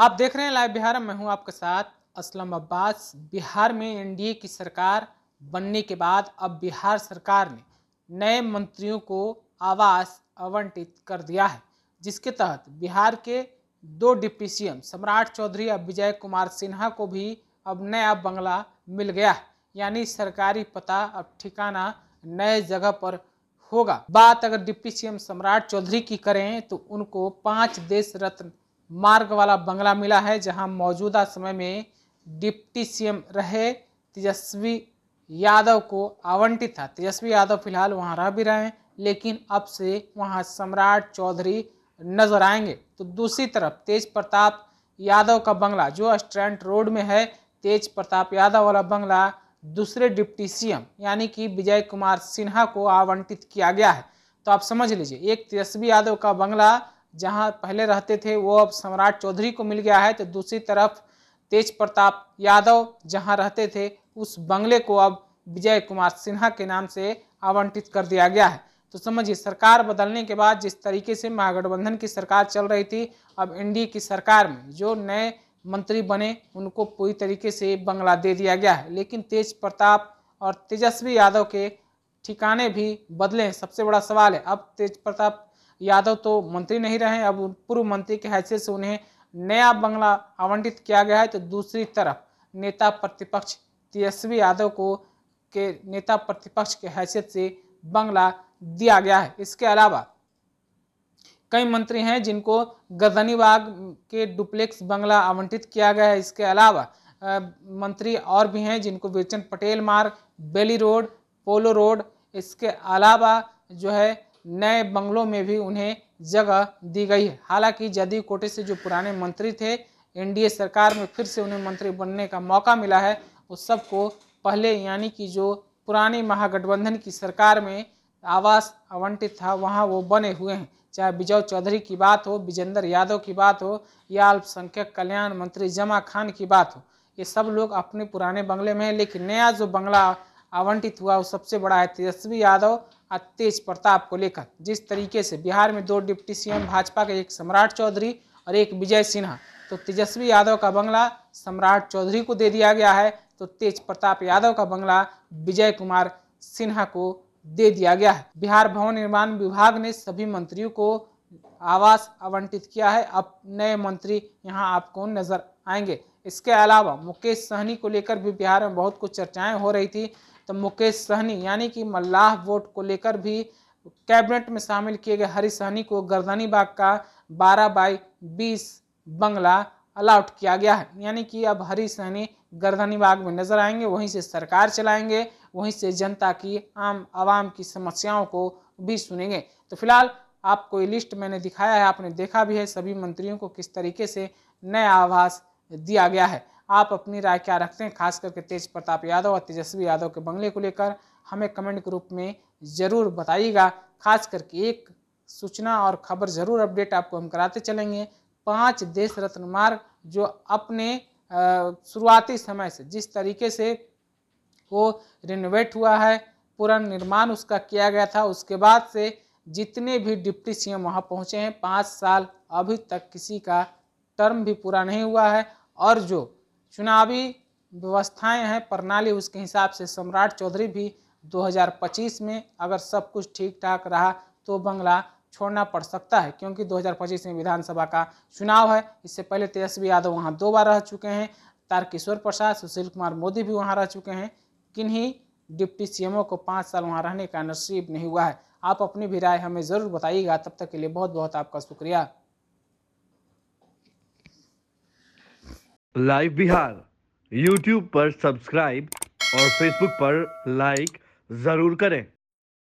आप देख रहे हैं लाइव बिहार में हूं आपके साथ असलम अब्बास बिहार में एनडीए की सरकार बनने के बाद अब बिहार सरकार ने नए मंत्रियों को आवास आवंटित कर दिया है जिसके तहत बिहार के दो डिप्टी सीएम सम्राट चौधरी और विजय कुमार सिन्हा को भी अब नया बंगला मिल गया है यानी सरकारी पता अब ठिकाना नए जगह पर होगा बात अगर डिप्टी सीएम सम्राट चौधरी की करें तो उनको पाँच देश रत्न मार्ग वाला बंगला मिला है जहां मौजूदा समय में डिप्टी सीएम रहे तेजस्वी यादव को आवंटित था तेजस्वी यादव फिलहाल वहां रह भी रहे हैं लेकिन अब से वहां सम्राट चौधरी नजर आएंगे तो दूसरी तरफ तेज प्रताप यादव का बंगला जो स्ट्रैंड रोड में है तेज प्रताप यादव वाला बंगला दूसरे डिप्टी सीएम यानी कि विजय कुमार सिन्हा को आवंटित किया गया है तो आप समझ लीजिए एक तेजस्वी यादव का बंगला जहां पहले रहते थे वो अब सम्राट चौधरी को मिल गया है तो दूसरी तरफ तेज प्रताप यादव जहां रहते थे उस बंगले को अब विजय कुमार सिन्हा के नाम से आवंटित कर दिया गया है तो समझिए सरकार बदलने के बाद जिस तरीके से महागठबंधन की सरकार चल रही थी अब एनडीए की सरकार में जो नए मंत्री बने उनको पूरी तरीके से बंगला दे दिया गया है लेकिन तेज प्रताप और तेजस्वी यादव के ठिकाने भी बदले हैं सबसे बड़ा सवाल है अब तेज प्रताप यादव तो मंत्री नहीं रहे अब पूर्व मंत्री की हैसियत से उन्हें नया बंगला आवंटित किया गया है तो दूसरी तरफ नेता प्रतिपक्ष तेजस्वी यादव को के नेता प्रतिपक्ष के हैसियत से बंगला दिया गया है इसके अलावा कई मंत्री हैं जिनको गजनीबाग के डुप्लेक्स बंगला आवंटित किया गया है इसके अलावा मंत्री और भी हैं जिनको विरचन पटेल मार्ग बेली रोड पोलो रोड इसके अलावा जो है नए बंगलों में भी उन्हें जगह दी गई है हालांकि जदयू कोटे से जो पुराने मंत्री थे एनडीए सरकार में फिर से उन्हें मंत्री बनने का मौका मिला है उस सबको पहले यानी कि जो पुरानी महागठबंधन की सरकार में आवास आवंटित था वहाँ वो बने हुए हैं चाहे विजय चौधरी की बात हो विजेंद्र यादव की बात हो या अल्पसंख्यक कल्याण मंत्री जमा खान की बात हो ये सब लोग अपने पुराने बंगले में हैं लेकिन नया जो बंगला आवंटित हुआ वो सबसे बड़ा है तेजस्वी यादव और तेज प्रताप को लेकर जिस तरीके से बिहार में दो डिप्टी सीएम भाजपा के एक सम्राट चौधरी और एक विजय सिन्हा तो तेजस्वी यादव का बंगला सम्राट चौधरी को दे दिया गया है तो तेज प्रताप यादव का बंगला विजय कुमार सिन्हा को दे दिया गया है बिहार भवन निर्माण विभाग ने सभी मंत्रियों को आवास आवंटित किया है अब नए मंत्री यहाँ आपको नजर आएंगे इसके अलावा मुकेश सहनी को लेकर भी बिहार में बहुत कुछ चर्चाएं हो रही थी तो मुकेश सहनी यानी कि मल्लाह वोट को लेकर भी कैबिनेट में शामिल किए गए हरी सहनी को गर्दानी बाग का बारह बाई बीस बंगला अलाउट किया गया है यानी कि अब हरी सहनी गर्दानी बाग में नजर आएंगे वहीं से सरकार चलाएंगे वहीं से जनता की आम आवाम की समस्याओं को भी सुनेंगे तो फिलहाल आपको ये लिस्ट मैंने दिखाया है आपने देखा भी है सभी मंत्रियों को किस तरीके से नया आवास दिया गया है आप अपनी राय क्या रखते हैं खास करके तेज प्रताप यादव और तेजस्वी यादव के बंगले को लेकर हमें कमेंट ग्रुप में ज़रूर बताइएगा खास करके एक सूचना और खबर ज़रूर अपडेट आपको हम कराते चलेंगे पांच देश रत्न मार्ग जो अपने शुरुआती समय से जिस तरीके से वो रिनोवेट हुआ है पुनर्निर्माण उसका किया गया था उसके बाद से जितने भी डिप्टी सी एम वहाँ पहुँचे हैं पाँच साल अभी तक किसी का टर्म भी पूरा नहीं हुआ है और जो चुनावी व्यवस्थाएं हैं प्रणाली उसके हिसाब से सम्राट चौधरी भी 2025 में अगर सब कुछ ठीक ठाक रहा तो बंगला छोड़ना पड़ सकता है क्योंकि 2025 में विधानसभा का चुनाव है इससे पहले तेजस्वी यादव वहाँ दो बार रह चुके हैं तारकिशोर प्रसाद सुशील कुमार मोदी भी वहाँ रह चुके हैं किन्हीं डिप्टी सीएमओ को पाँच साल वहाँ रहने का नसीब नहीं हुआ है आप अपनी भी राय हमें ज़रूर बताइएगा तब तक के लिए बहुत बहुत आपका शुक्रिया लाइव बिहार यूट्यूब पर सब्सक्राइब और फेसबुक पर लाइक ज़रूर करें